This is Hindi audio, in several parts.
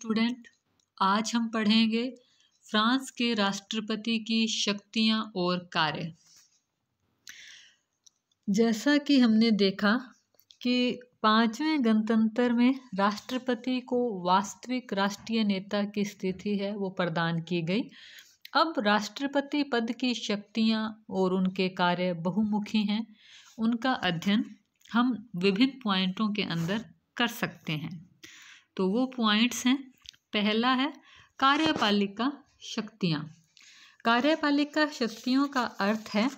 स्टूडेंट आज हम पढ़ेंगे फ्रांस के राष्ट्रपति की शक्तियां और कार्य जैसा कि हमने देखा कि पांचवें गणतंत्र में राष्ट्रपति को वास्तविक राष्ट्रीय नेता की स्थिति है वो प्रदान की गई अब राष्ट्रपति पद की शक्तियां और उनके कार्य बहुमुखी हैं उनका अध्ययन हम विभिन्न पॉइंटों के अंदर कर सकते हैं तो वो पॉइंट्स हैं पहला है कार्यपालिका शक्तियाँ कार्यपालिका शक्तियों का अर्थ है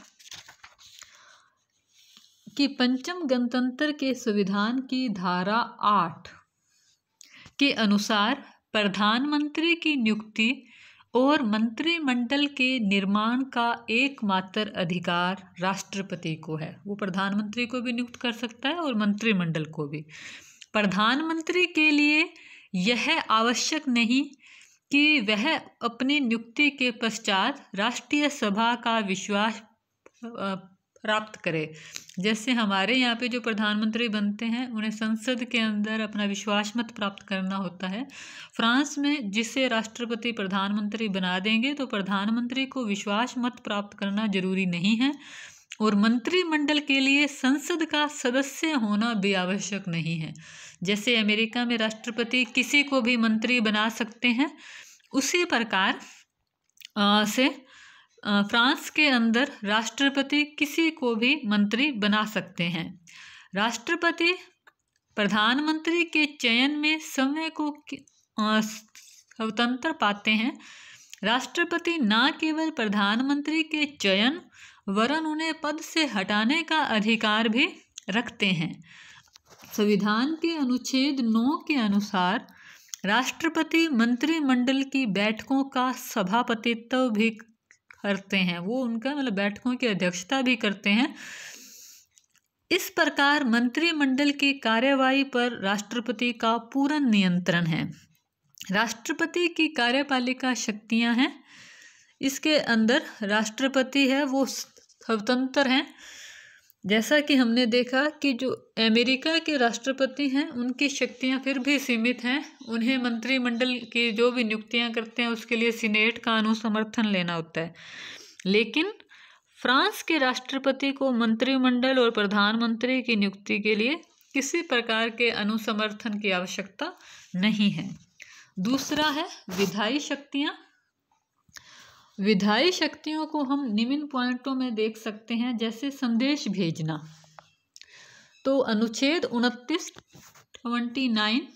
कि पंचम गणतंत्र के संविधान की धारा आठ के अनुसार प्रधानमंत्री की नियुक्ति और मंत्रिमंडल के निर्माण का एकमात्र अधिकार राष्ट्रपति को है वो प्रधानमंत्री को भी नियुक्त कर सकता है और मंत्रिमंडल को भी प्रधानमंत्री के लिए यह आवश्यक नहीं कि वह अपनी नियुक्ति के पश्चात राष्ट्रीय सभा का विश्वास प्राप्त करे जैसे हमारे यहाँ पे जो प्रधानमंत्री बनते हैं उन्हें संसद के अंदर अपना विश्वास मत प्राप्त करना होता है फ्रांस में जिसे राष्ट्रपति प्रधानमंत्री बना देंगे तो प्रधानमंत्री को विश्वास मत प्राप्त करना जरूरी नहीं है और मंत्रिमंडल के लिए संसद का सदस्य होना भी आवश्यक नहीं है जैसे अमेरिका में राष्ट्रपति किसी को भी मंत्री बना सकते हैं उसी प्रकार से फ्रांस के अंदर राष्ट्रपति किसी को भी मंत्री बना सकते हैं राष्ट्रपति प्रधानमंत्री के चयन में समय को स्वतंत्र पाते हैं राष्ट्रपति न केवल प्रधानमंत्री के चयन वरन उन्हें पद से हटाने का अधिकार भी रखते हैं संविधान के अनुच्छेद 9 के अनुसार राष्ट्रपति मंत्रिमंडल की बैठकों का सभापतित्व भी करते हैं वो उनका मतलब बैठकों की अध्यक्षता भी करते हैं इस प्रकार मंत्रिमंडल की कार्यवाही पर राष्ट्रपति का पूर्ण नियंत्रण है राष्ट्रपति की कार्यपालिका शक्तियां हैं इसके अंदर राष्ट्रपति है वो स्वतंत्र हैं जैसा कि हमने देखा कि जो अमेरिका के राष्ट्रपति हैं उनकी शक्तियां फिर भी सीमित हैं उन्हें मंत्रिमंडल की जो भी नियुक्तियां करते हैं उसके लिए सीनेट का अनुसमर्थन लेना होता है लेकिन फ्रांस के राष्ट्रपति को मंत्रिमंडल और प्रधानमंत्री की नियुक्ति के लिए किसी प्रकार के अनुसमर्थन की आवश्यकता नहीं है दूसरा है विधायी शक्तियाँ विधायी शक्तियों को हम निम्न पॉइंटों में देख सकते हैं जैसे संदेश भेजना तो अनुच्छेद उनतीस ट्वेंटी नाइन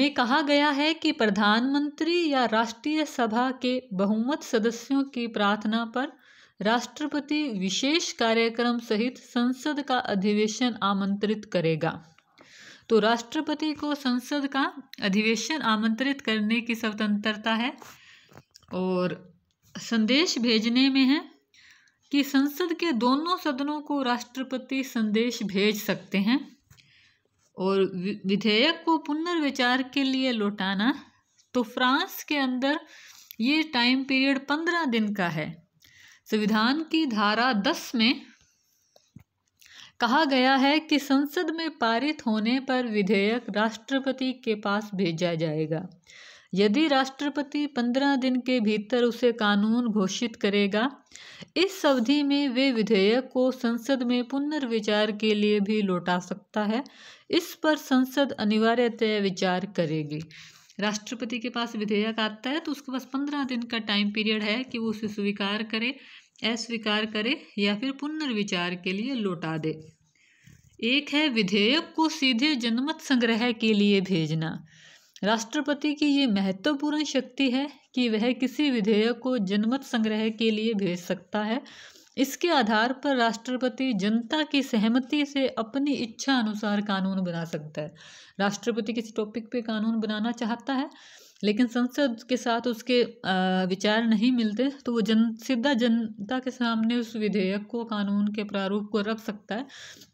में कहा गया है कि प्रधानमंत्री या राष्ट्रीय सभा के बहुमत सदस्यों की प्रार्थना पर राष्ट्रपति विशेष कार्यक्रम सहित संसद का अधिवेशन आमंत्रित करेगा तो राष्ट्रपति को संसद का अधिवेशन आमंत्रित करने की स्वतंत्रता है और संदेश भेजने में है कि संसद के दोनों सदनों को राष्ट्रपति संदेश भेज सकते हैं और विधेयक को पुनर्विचार के लिए लौटाना तो फ्रांस के अंदर ये टाइम पीरियड पंद्रह दिन का है संविधान की धारा दस में कहा गया है कि संसद में पारित होने पर विधेयक राष्ट्रपति के पास भेजा जाएगा यदि राष्ट्रपति पंद्रह दिन के भीतर उसे कानून घोषित करेगा इस अवधि में वे विधेयक को संसद में पुनर्विचार के लिए भी लौटा सकता है इस पर संसद अनिवार्यतः विचार करेगी राष्ट्रपति के पास विधेयक आता है तो उसके पास पंद्रह दिन का टाइम पीरियड है कि वो उसे स्वीकार करे अस्वीकार करे या फिर पुनर्विचार के लिए लौटा दे एक है विधेयक को सीधे जनमत संग्रह के लिए भेजना राष्ट्रपति की ये महत्वपूर्ण शक्ति है कि वह किसी विधेयक को जनमत संग्रह के लिए भेज सकता है इसके आधार पर राष्ट्रपति जनता की सहमति से अपनी इच्छा अनुसार कानून बना सकता है राष्ट्रपति किसी टॉपिक पे कानून बनाना चाहता है लेकिन संसद के साथ उसके विचार नहीं मिलते तो वो जन सीधा जनता के सामने उस विधेयक को कानून के प्रारूप को रख सकता है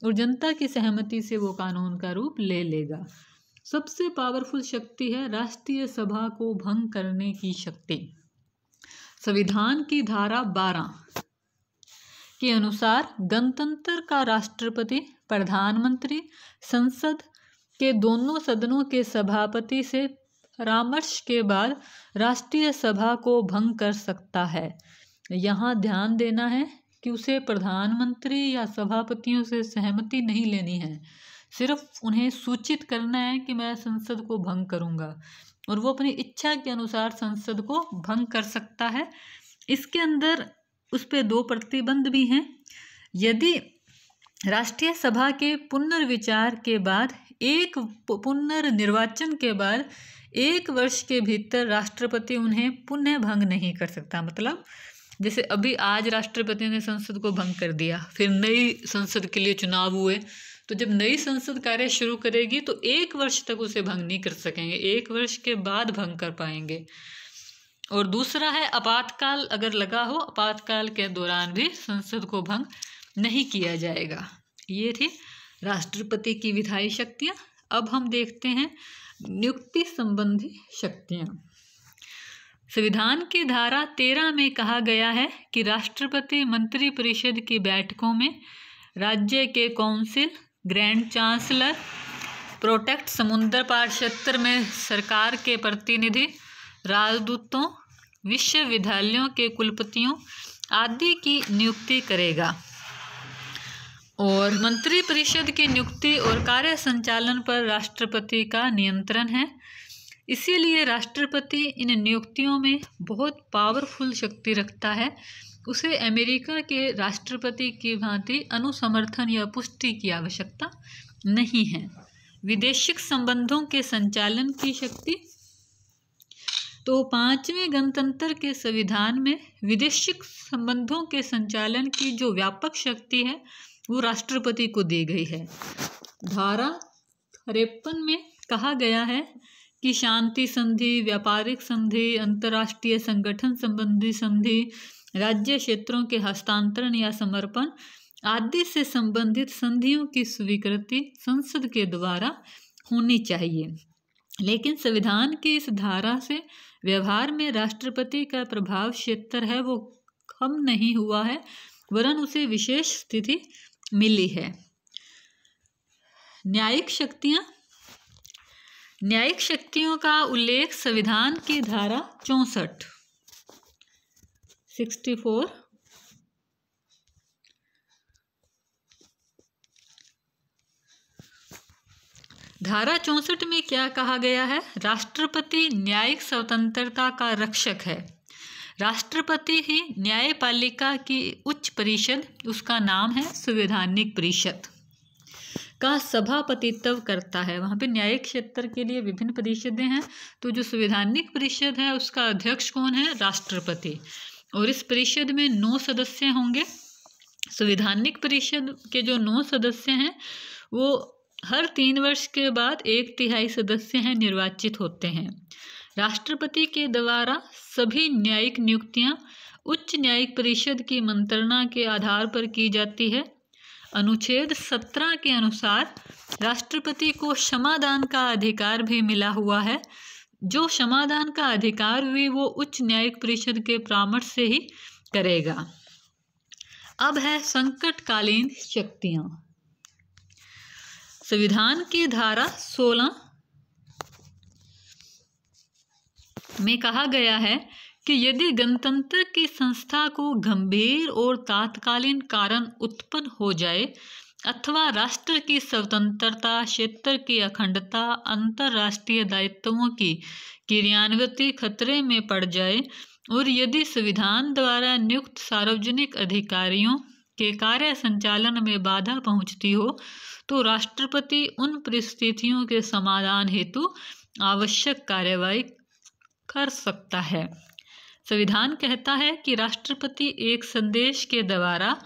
और जनता की सहमति से वो कानून का रूप ले लेगा सबसे पावरफुल शक्ति है राष्ट्रीय सभा को भंग करने की शक्ति संविधान की धारा बारह के अनुसार गणतंत्र का राष्ट्रपति प्रधानमंत्री संसद के दोनों सदनों के सभापति से परामर्श के बाद राष्ट्रीय सभा को भंग कर सकता है यहाँ ध्यान देना है कि उसे प्रधानमंत्री या सभापतियों से सहमति नहीं लेनी है सिर्फ उन्हें सूचित करना है कि मैं संसद को भंग करूँगा और वो अपनी इच्छा के अनुसार संसद को भंग कर सकता है इसके अंदर उस पर दो प्रतिबंध भी हैं यदि राष्ट्रीय सभा के पुनर्विचार के बाद एक पुनर्निर्वाचन के बाद एक वर्ष के भीतर राष्ट्रपति उन्हें पुनः भंग नहीं कर सकता मतलब जैसे अभी आज राष्ट्रपति ने संसद को भंग कर दिया फिर नई संसद के लिए चुनाव हुए तो जब नई संसद कार्य शुरू करेगी तो एक वर्ष तक उसे भंग नहीं कर सकेंगे एक वर्ष के बाद भंग कर पाएंगे और दूसरा है आपातकाल अगर लगा हो आपातकाल के दौरान भी संसद को भंग नहीं किया जाएगा ये थी राष्ट्रपति की विधायी शक्तियाँ अब हम देखते हैं नियुक्ति संबंधी शक्तियाँ संविधान की धारा तेरह में कहा गया है कि राष्ट्रपति मंत्रिपरिषद की बैठकों में राज्य के काउंसिल ग्रैंड चांसलर प्रोटेक्ट समुद्र पार क्षेत्र में सरकार के प्रतिनिधि राजदूतों विश्वविद्यालयों के कुलपतियों आदि की नियुक्ति करेगा और मंत्रिपरिषद की नियुक्ति और कार्य संचालन पर राष्ट्रपति का नियंत्रण है इसीलिए राष्ट्रपति इन नियुक्तियों में बहुत पावरफुल शक्ति रखता है उसे अमेरिका के राष्ट्रपति की भांति अनुसमर्थन या पुष्टि की आवश्यकता नहीं है विदेशिक संबंधों के संचालन की शक्ति तो पांचवें गणतंत्र के संविधान में विदेशिक संबंधों के संचालन की जो व्यापक शक्ति है वो राष्ट्रपति को दी गई है धारा तिरपन में कहा गया है कि शांति संधि व्यापारिक संधि अंतर्राष्ट्रीय संगठन संबंधी संधि राज्य क्षेत्रों के हस्तांतरण या समर्पण आदि से संबंधित संधियों की स्वीकृति संसद के द्वारा होनी चाहिए लेकिन संविधान की इस धारा से व्यवहार में राष्ट्रपति का प्रभाव क्षेत्र है वो कम नहीं हुआ है वरन उसे विशेष स्थिति मिली है न्यायिक शक्तियां न्यायिक शक्तियों का उल्लेख संविधान की धारा चौसठ फोर धारा चौंसठ में क्या कहा गया है राष्ट्रपति न्यायिक स्वतंत्रता का रक्षक है राष्ट्रपति ही न्यायपालिका की उच्च परिषद उसका नाम है संवैधानिक परिषद का सभापतित्व करता है वहाँ पे न्यायिक क्षेत्र के लिए विभिन्न परिषदें हैं तो जो संवैधानिक परिषद है उसका अध्यक्ष कौन है राष्ट्रपति और इस परिषद में नौ सदस्य होंगे संविधानिक परिषद के जो नौ सदस्य हैं वो हर तीन वर्ष के बाद एक तिहाई सदस्य हैं निर्वाचित होते हैं राष्ट्रपति के द्वारा सभी न्यायिक नियुक्तियां उच्च न्यायिक परिषद की मंत्रणा के आधार पर की जाती है अनुच्छेद सत्रह के अनुसार राष्ट्रपति को क्षमादान का अधिकार भी मिला हुआ है जो समाधान का अधिकार हुई वो उच्च न्यायिक परिषद के परामर्श से ही करेगा अब है संकटकालीन शक्तियां संविधान की धारा 16 में कहा गया है कि यदि गणतंत्र की संस्था को गंभीर और तात्कालीन कारण उत्पन्न हो जाए अथवा राष्ट्र की स्वतंत्रता क्षेत्र की अखंडता अंतर्राष्ट्रीय दायित्वों की क्रियान्विति खतरे में पड़ जाए और यदि संविधान द्वारा नियुक्त सार्वजनिक अधिकारियों के कार्य संचालन में बाधा पहुंचती हो तो राष्ट्रपति उन परिस्थितियों के समाधान हेतु आवश्यक कार्यवाही कर सकता है संविधान कहता है कि राष्ट्रपति एक संदेश के द्वारा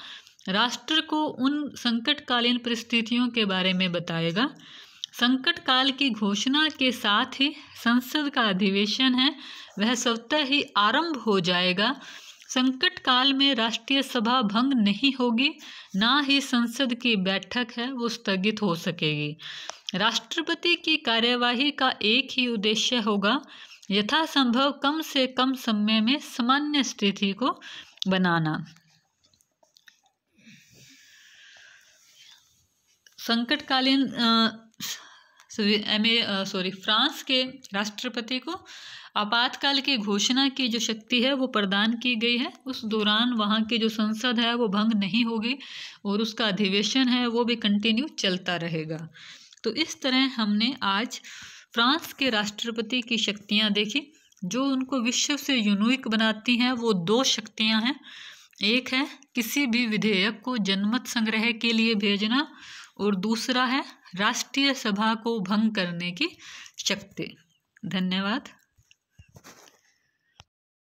राष्ट्र को उन संकटकालीन परिस्थितियों के बारे में बताएगा संकट काल की घोषणा के साथ ही संसद का अधिवेशन है वह स्वतः ही आरंभ हो जाएगा संकट काल में राष्ट्रीय सभा भंग नहीं होगी ना ही संसद की बैठक है वो स्थगित हो सकेगी राष्ट्रपति की कार्यवाही का एक ही उद्देश्य होगा यथासंभव कम से कम समय में सामान्य स्थिति को बनाना संकटकालीन सॉरी फ्रांस के राष्ट्रपति को आपातकाल की घोषणा की जो शक्ति है वो प्रदान की गई है उस दौरान वहाँ की जो संसद है वो भंग नहीं होगी और उसका अधिवेशन है वो भी कंटिन्यू चलता रहेगा तो इस तरह हमने आज फ्रांस के राष्ट्रपति की शक्तियाँ देखी जो उनको विश्व से यूनिक बनाती हैं वो दो शक्तियाँ हैं एक है किसी भी विधेयक को जनमत संग्रह के लिए भेजना और दूसरा है राष्ट्रीय सभा को भंग करने की शक्ति धन्यवाद